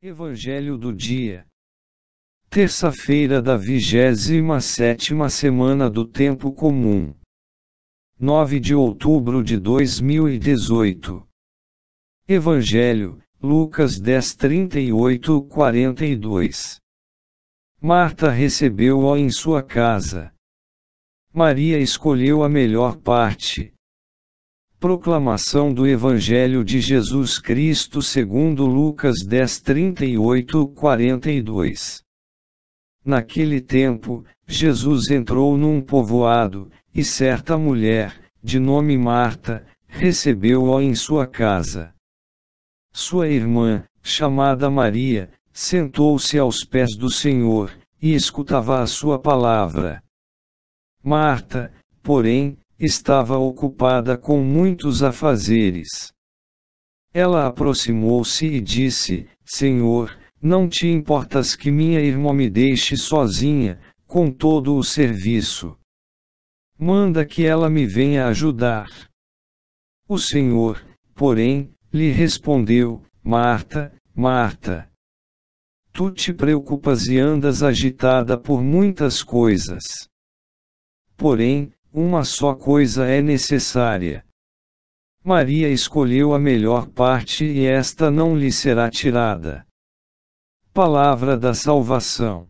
Evangelho do dia. Terça-feira da 27ª semana do tempo comum. 9 de outubro de 2018. Evangelho, Lucas 10:38-42. Marta recebeu-o em sua casa. Maria escolheu a melhor parte, Proclamação do Evangelho de Jesus Cristo segundo Lucas 10, 38, 42 Naquele tempo, Jesus entrou num povoado, e certa mulher, de nome Marta, recebeu-o em sua casa. Sua irmã, chamada Maria, sentou-se aos pés do Senhor, e escutava a sua palavra. Marta, porém, estava ocupada com muitos afazeres. Ela aproximou-se e disse: Senhor, não te importas que minha irmã me deixe sozinha, com todo o serviço. Manda que ela me venha ajudar. O Senhor, porém, lhe respondeu: Marta, Marta. Tu te preocupas e andas agitada por muitas coisas. Porém, uma só coisa é necessária. Maria escolheu a melhor parte e esta não lhe será tirada. Palavra da Salvação.